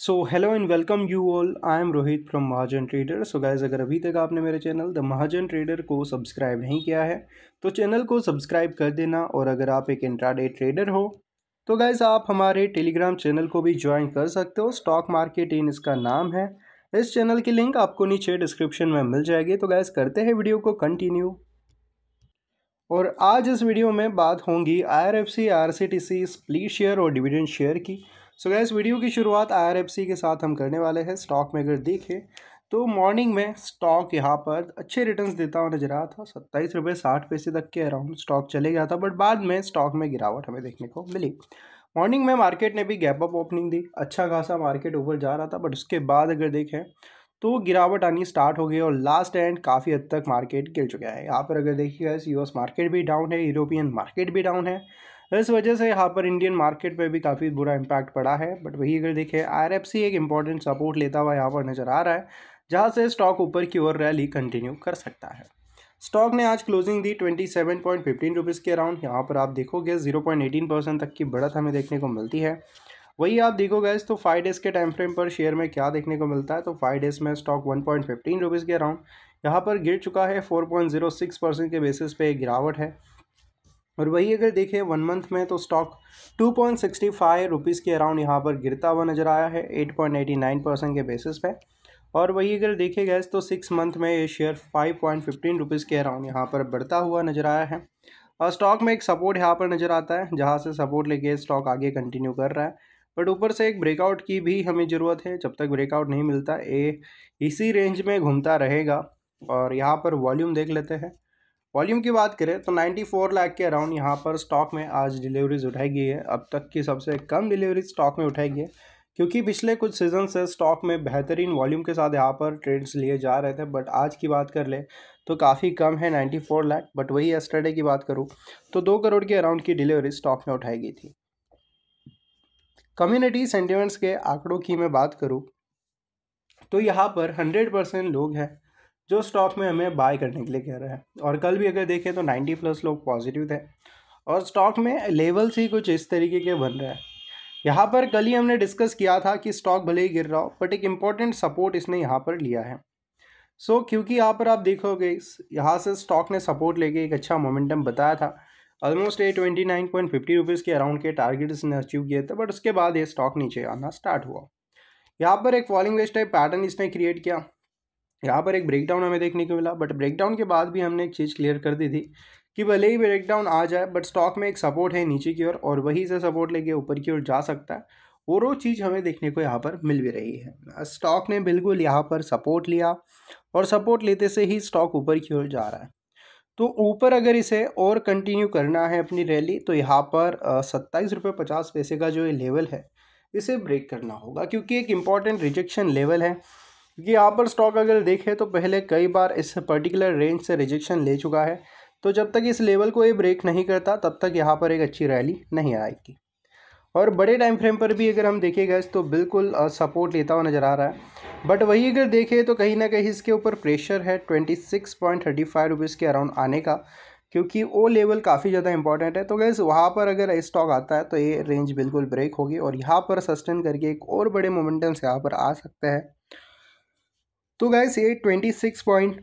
so hello and welcome you all I am Rohit from Mahajan trader so guys अगर अभी तक आपने मेरे चैनल द महाजन ट्रेडर को सब्सक्राइब नहीं किया है तो चैनल को सब्सक्राइब कर देना और अगर आप एक इंट्राडे ट्रेडर हो तो गाइज़ आप हमारे टेलीग्राम चैनल को भी ज्वाइन कर सकते हो स्टॉक मार्केट इन इसका नाम है इस चैनल की लिंक आपको नीचे डिस्क्रिप्शन में मिल जाएगी तो गाइज़ करते हैं वीडियो को कंटिन्यू और आज इस वीडियो में बात होंगी I R F C R C T C split share और डिविडेंड शेयर की सो गैस वीडियो की शुरुआत आई के साथ हम करने वाले हैं स्टॉक में अगर देखें तो मॉर्निंग में स्टॉक यहाँ पर अच्छे रिटर्न्स देता हुआ नजर आया था सत्ताईस रुपये साठ पैसे तक के अराउंड स्टॉक चले गया था बट बाद में स्टॉक में गिरावट हमें देखने को मिली मॉर्निंग में मार्केट ने भी गैप अप ओपनिंग दी अच्छा खासा मार्केट ऊपर जा रहा था बट उसके बाद अगर देखें तो गिरावट आनी स्टार्ट हो गई और लास्ट एंड काफ़ी हद तक मार्केट गिर चुका है यहाँ पर अगर देखिएगा यूएस मार्केट भी डाउन है यूरोपियन मार्केट भी डाउन है इस वजह से यहाँ पर इंडियन मार्केट पे भी काफ़ी बुरा इम्पैक्ट पड़ा है बट वही अगर देखें आर एक इम्पॉर्टेंट सपोर्ट लेता हुआ यहाँ पर नज़र आ रहा है जहाँ से स्टॉक ऊपर की ओर रैली कंटिन्यू कर सकता है स्टॉक ने आज क्लोजिंग दी twenty seven point fifteen rupees के अराउंड यहाँ पर आप देखोगे जीरो पॉइंट एटीन परसेंट तक की बढ़त हमें देखने को मिलती है वही आप देखोगे तो फाइव डेज़ के टाइम फ्रेम पर शेयर में क्या देखने को मिलता है तो फाइव डेज़ में stock one point fifteen rupees के अराउंड यहाँ पर गिर चुका है four point zero six percent के बेसिस पे गिरावट है और वही अगर देखें वन मंथ में तो stock two point sixty five rupees के अराउंड यहाँ पर गिरता हुआ नज़र आया है eight point eighty nine percent के बेसिस पे और वही अगर देखे गए तो सिक्स मंथ में ये share five point fifteen rupees के अराउंड यहाँ पर बढ़ता हुआ नज़र आया है और स्टॉक में एक सपोर्ट यहाँ पर नज़र आता है जहाँ से सपोर्ट लेके स्टॉक आगे कंटिन्यू कर रहा है बट ऊपर से एक ब्रेकआउट की भी हमें ज़रूरत है जब तक ब्रेकआउट नहीं मिलता ये इसी रेंज में घूमता रहेगा और यहाँ पर वॉल्यूम देख लेते हैं वॉल्यूम की बात करें तो 94 लाख के अराउंड यहाँ पर स्टॉक में आज डिलीवरीज उठाई गई है अब तक की सबसे कम डिलीवरी स्टॉक में उठाई गई है क्योंकि पिछले कुछ सीजन से स्टॉक में बेहतरीन वॉल्यूम के साथ यहाँ पर ट्रेड्स लिए जा रहे थे बट आज की बात कर ले तो काफ़ी कम है 94 लाख बट वही एस्टरडे की बात करूँ तो दो करोड़ के अराउंड की डिलीवरी स्टॉक में उठाई गई थी कम्युनिटी सेंटिमेंट्स के आंकड़ों की मैं बात करूँ तो यहाँ पर हंड्रेड परसेंट लोग हैं जो स्टॉक में हमें बाय करने के लिए कह रहा है और कल भी अगर देखें तो नाइन्टी प्लस लोग पॉजिटिव थे और स्टॉक में लेवल्स ही कुछ इस तरीके के बन रहे हैं यहाँ पर कल ही हमने डिस्कस किया था कि स्टॉक भले ही गिर रहा हो बट एक इम्पॉर्टेंट सपोर्ट इसने यहाँ पर लिया है सो so, क्योंकि यहाँ पर आप देखोगे यहाँ से स्टॉक ने सपोर्ट लेके एक अच्छा मोमेंटम बताया था ऑलमोस्ट ये twenty nine point fifty rupees के अराउंड के टारगेट इसने अचीव किए थे बट उसके बाद ये स्टॉक नीचे आना स्टार्ट हुआ यहाँ पर एक फॉलिंग वेस्ट टाइप पैटर्न इसने क्रिएट किया यहाँ पर एक ब्रेकडाउन हमें देखने को मिला बट ब्रेकडाउन के बाद भी हमने एक चीज़ क्लियर कर दी थी कि भले ही ब्रेकडाउन आ जाए बट स्टॉक में एक सपोर्ट है नीचे की ओर और, और वहीं से सपोर्ट लेके ऊपर की ओर जा सकता है और वो चीज़ हमें देखने को यहाँ पर मिल भी रही है स्टॉक ने बिल्कुल यहाँ पर सपोर्ट लिया और सपोर्ट लेते से ही स्टॉक ऊपर की ओर जा रहा है तो ऊपर अगर इसे और कंटिन्यू करना है अपनी रैली तो यहाँ पर सत्ताईस रुपये पचास पैसे का जो ये लेवल है इसे ब्रेक करना होगा क्योंकि एक इम्पॉर्टेंट रिजेक्शन लेवल है क्योंकि यहाँ पर स्टॉक अगर देखें तो पहले कई बार इस पर्टिकुलर रेंज से रिजेक्शन ले चुका है तो जब तक इस लेवल को ये ब्रेक नहीं करता तब तक यहाँ पर एक अच्छी रैली नहीं आएगी और बड़े टाइम फ्रेम पर भी अगर हम देखें गैस तो बिल्कुल सपोर्ट लेता हुआ नज़र आ रहा है बट वही अगर देखें तो कहीं ना कहीं इसके ऊपर प्रेशर है twenty six point thirty five rupees के अराउंड आने का क्योंकि वो लेवल काफ़ी ज़्यादा इंपॉर्टेंट है तो गैस वहाँ पर अगर स्टॉक आता है तो ये रेंज बिल्कुल ब्रेक होगी और यहाँ पर सस्टेन करके एक और बड़े मोमेंटम्स यहाँ पर आ सकते हैं तो गैस ये twenty six point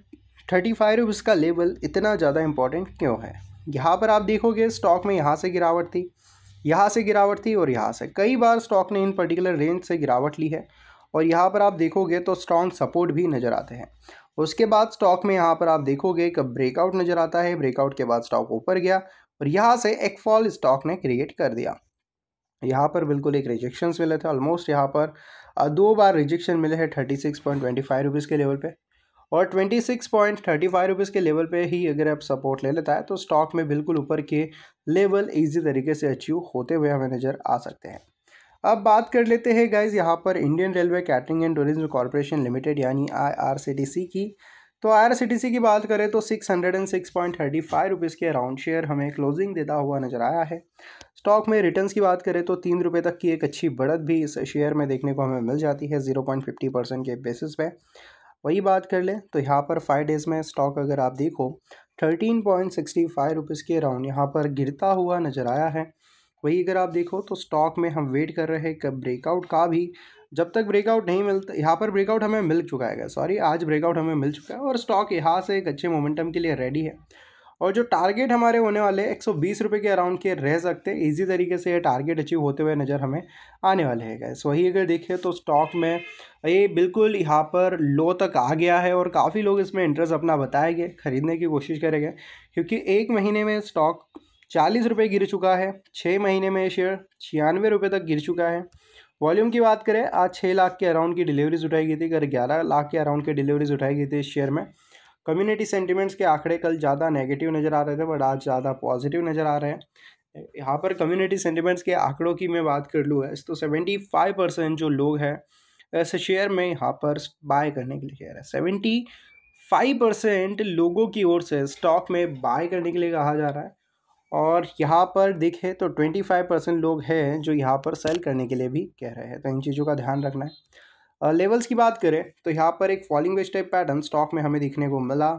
thirty five rupees का लेवल इतना ज़्यादा इंपॉर्टेंट क्यों है यहाँ पर आप देखोगे स्टॉक में यहाँ से गिरावट थी यहाँ से गिरावट थी और यहाँ से कई बार स्टॉक ने इन पर्टिकुलर रेंज से गिरावट ली है और यहाँ पर आप देखोगे तो स्ट्रॉन्ग सपोर्ट भी नज़र आते हैं उसके बाद स्टॉक में यहाँ पर आप देखोगे कब ब्रेकआउट नज़र आता है ब्रेकआउट के बाद स्टॉक ऊपर गया और यहाँ से एक फॉल स्टॉक ने क्रिएट कर दिया यहाँ पर बिल्कुल एक रिजेक्शन मिले थे ऑलमोस्ट यहाँ पर दो बार रिजेक्शन मिले हैं thirty six point twenty five rupees के लेवल पे और twenty six point thirty five rupees के लेवल पे ही अगर आप सपोर्ट ले लेता है तो स्टॉक में बिल्कुल ऊपर के लेवल इजी तरीके से अचीव होते हुए हमें नज़र आ सकते हैं अब बात कर लेते हैं गाइज यहाँ पर Indian railway catering and tourism corporation limited यानी आई की तो आई की बात करें तो six hundred and six point thirty five rupees के अराउंड शेयर हमें क्लोजिंग देता हुआ नज़र आया है स्टॉक में रिटर्न्स की बात करें तो तीन रुपये तक की एक अच्छी बढ़त भी इस शेयर में देखने को हमें मिल जाती है ज़ीरो पॉइंट फिफ्टी परसेंट के बेसिस पे वही बात कर लें तो यहाँ पर फाइव डेज़ में स्टॉक अगर आप देखो thirteen point sixty five rupees के अराउंड यहाँ पर गिरता हुआ नज़र आया है वही अगर आप देखो तो स्टॉक में हम वेट कर रहे हैं कब ब्रेकआउट का भी जब तक ब्रेकआउट नहीं मिलता यहाँ पर ब्रेकआउट हमें मिल चुका है सॉरी आज ब्रेकआउट हमें मिल चुका है और स्टॉक यहाँ से एक अच्छे मोमेंटम के लिए रेडी है और जो टारगेट हमारे होने वाले एक सौ के अराउंड के रह सकते हैं ईजी तरीके से ये टारगेट अचीव होते हुए नज़र हमें आने वाले गए सो वही अगर देखें तो स्टॉक में ये बिल्कुल यहाँ पर लो तक आ गया है और काफ़ी लोग इसमें इंटरेस्ट अपना बताएंगे ख़रीदने की कोशिश करेंगे क्योंकि एक महीने में स्टॉक चालीस रुपये गिर चुका है छः महीने में शेयर छियानवे रुपये तक गिर चुका है वॉल्यूम की बात करें आज छः लाख के अराउंड की डिलीवरीज उठाई गई थी अगर ग्यारह लाख के अराउंड की डिलीवरीज उठाई गई थी इस शेयर में कम्युनिटी सेंटिमेंट्स के आंकड़े कल ज़्यादा नेगेटिव नज़र आ रहे थे बट आज ज़्यादा पॉजिटिव नज़र आ रहे हैं यहाँ पर कम्युनिटी सेंटिमेंट्स के आंकड़ों की मैं बात कर लूँ तो सेवेंटी फाइव परसेंट जो लोग हैं ऐसे शेयर में यहाँ पर बाय करने के लिए शेयर है सेवेंटी फाइव परसेंट लोगों की ओर से स्टॉक में बाय करने के लिए कहा जा रहा है और यहाँ पर देखें तो ट्वेंटी फाइव परसेंट लोग हैं जो यहाँ पर सेल करने के लिए भी कह रहे हैं तो इन चीज़ों का ध्यान रखना है लेवल्स की बात करें तो यहाँ पर एक falling wedge type pattern stock में हमें देखने को मिला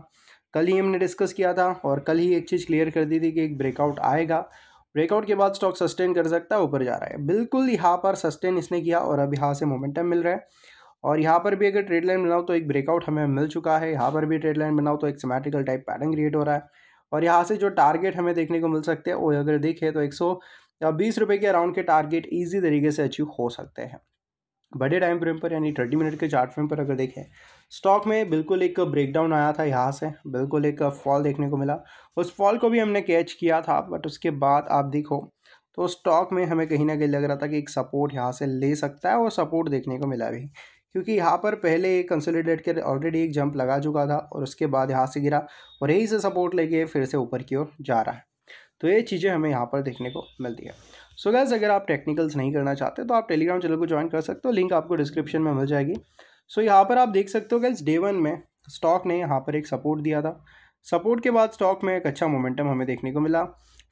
कल ही हमने डिस्कस किया था और कल ही एक चीज़ क्लियर कर दी थी कि एक ब्रेकआउट आएगा ब्रेकआउट के बाद स्टॉक सस्टेन कर सकता है ऊपर जा रहा है बिल्कुल यहाँ पर सस्टेन इसने किया और अब यहाँ से मोमेंटम मिल रहा है और यहाँ पर भी अगर ट्रेड लाइन बनाओ तो एक ब्रेकआउट हमें मिल चुका है यहाँ पर भी ट्रेड लाइन बनाओ तो एक सिमेट्रिकल टाइप पैटर्न क्रिएट हो रहा है और यहाँ से जो टारगेट हमें देखने को मिल सकते हैं वो अगर देखें तो एक सौ बीस रुपये के अराउंड के टारगेट ईजी तरीके से अचीव हो सकते हैं बड़े टाइम फ्रेम पर यानी थर्टी मिनट के चार्ट फ्रेम पर अगर देखें स्टॉक में बिल्कुल एक ब्रेकडाउन आया था यहाँ से बिल्कुल एक फॉल देखने को मिला उस फॉल को भी हमने कैच किया था बट उसके बाद आप देखो तो स्टॉक में हमें कहीं ना कहीं लग रहा था कि एक सपोर्ट यहाँ से ले सकता है और सपोर्ट देखने को मिला भी क्योंकि यहाँ पर पहले एक कंसोलिडेट कर ऑलरेडी एक जंप लगा चुका था और उसके बाद यहाँ से गिरा और यहीं से सपोर्ट लेके फिर से ऊपर की ओर जा रहा है तो ये चीज़ें हमें यहाँ पर देखने को मिलती है सो गैस अगर आप टेक्निकल्स नहीं करना चाहते तो आप टेलीग्राम चैनल को ज्वाइन कर सकते हो लिंक आपको डिस्क्रिप्शन में मिल जाएगी सो so यहाँ पर आप देख सकते हो गैस डे वन में स्टॉक ने यहाँ पर एक सपोर्ट दिया था सपोर्ट के बाद स्टॉक में एक अच्छा मोमेंटम हमें देखने को मिला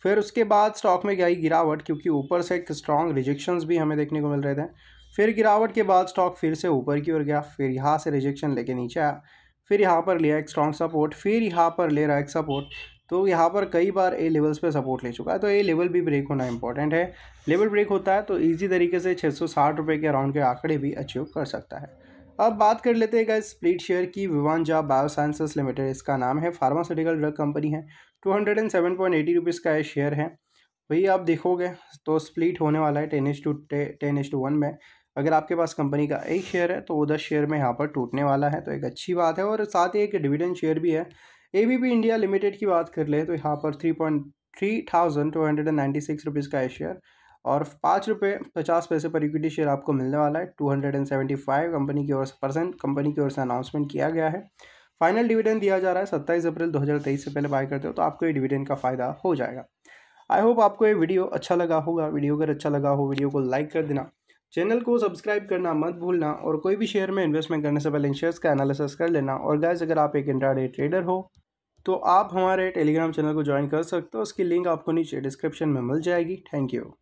फिर उसके बाद स्टॉक में गई गिरावट क्योंकि ऊपर से एक स्ट्रॉन्ग रिजेक्शन भी हमें देखने को मिल रहे थे फिर गिरावट के बाद स्टॉक फिर से ऊपर की ओर गया फिर यहाँ से रिजेक्शन लेके नीचे आया फिर यहाँ पर लिया एक स्ट्रॉन्ग सपोर्ट फिर यहाँ पर ले रहा एक सपोर्ट तो यहाँ पर कई बार ए लेवल्स पे सपोर्ट ले चुका है तो ए लेवल भी ब्रेक होना इंपॉर्टेंट है लेवल ब्रेक होता है तो ईजी तरीके से छः सौ साठ रुपये के अराउंड के आंकड़े भी अचीव कर सकता है अब बात कर लेते हैं गाइस स्प्लिट शेयर की विवान जा बायोसाइंसेस लिमिटेड इसका नाम है फार्मास्यूटिकल ड्रग कंपनी है two hundred and seven point eighty rupees का शेयर है वही आप देखोगे तो स्प्लिट होने वाला है ten each to ten each to one में अगर आपके पास कंपनी का एक शेयर है तो वो दस शेयर में यहाँ पर टूटने वाला है तो एक अच्छी बात है और साथ ही एक डिविडेंड शेयर भी है A B P India limited की बात कर ले तो यहाँ पर three point three thousand two hundred and ninety six rupees का शेयर और पाँच रुपये पचास पैसे पर इक्विटी शेयर आपको मिलने वाला है two hundred and seventy five company की ओर से परसेंट कंपनी की ओर से अनाउंसमेंट किया गया है फाइनल डिविडेंड दिया जा रहा है सत्ताईस अप्रैल दो हज़ार तेईस से पहले बाय करते हो तो आपको ये डिविडेंड का फ़ायदा हो जाएगा आई होप आपको ये वीडियो अच्छा लगा होगा वीडियो अगर अच्छा लगा हो वीडियो को लाइक कर देना चैनल को सब्सक्राइब करना मत भूलना और कोई भी शेयर में इन्वेस्टमेंट करने से पहले इन शेयर्स का एनालिसिस कर लेना और गैस अगर आप एक इंट्राडे ट्रेडर हो तो आप हमारे टेलीग्राम चैनल को ज्वाइन कर सकते हो उसकी लिंक आपको नीचे डिस्क्रिप्शन में मिल जाएगी थैंक यू